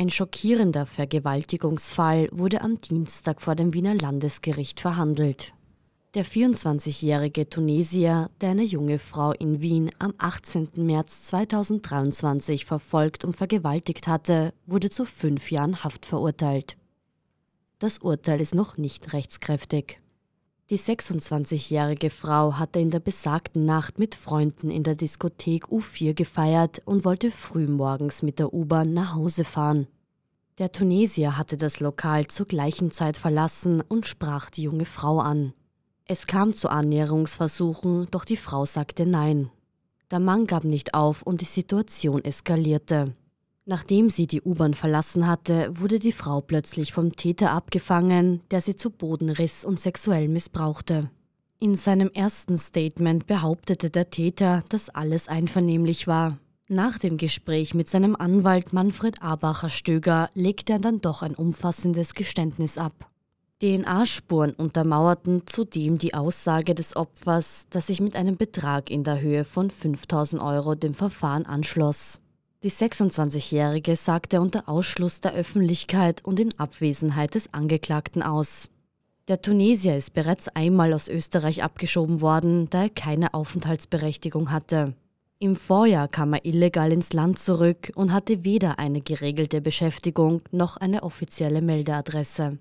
Ein schockierender Vergewaltigungsfall wurde am Dienstag vor dem Wiener Landesgericht verhandelt. Der 24-jährige Tunesier, der eine junge Frau in Wien am 18. März 2023 verfolgt und vergewaltigt hatte, wurde zu fünf Jahren Haft verurteilt. Das Urteil ist noch nicht rechtskräftig. Die 26-jährige Frau hatte in der besagten Nacht mit Freunden in der Diskothek U4 gefeiert und wollte frühmorgens mit der U-Bahn nach Hause fahren. Der Tunesier hatte das Lokal zur gleichen Zeit verlassen und sprach die junge Frau an. Es kam zu Annäherungsversuchen, doch die Frau sagte nein. Der Mann gab nicht auf und die Situation eskalierte. Nachdem sie die U-Bahn verlassen hatte, wurde die Frau plötzlich vom Täter abgefangen, der sie zu Boden riss und sexuell missbrauchte. In seinem ersten Statement behauptete der Täter, dass alles einvernehmlich war. Nach dem Gespräch mit seinem Anwalt Manfred Abacher-Stöger legte er dann doch ein umfassendes Geständnis ab. DNA-Spuren untermauerten zudem die Aussage des Opfers, dass sich mit einem Betrag in der Höhe von 5000 Euro dem Verfahren anschloss. Die 26-Jährige sagte unter Ausschluss der Öffentlichkeit und in Abwesenheit des Angeklagten aus. Der Tunesier ist bereits einmal aus Österreich abgeschoben worden, da er keine Aufenthaltsberechtigung hatte. Im Vorjahr kam er illegal ins Land zurück und hatte weder eine geregelte Beschäftigung noch eine offizielle Meldeadresse.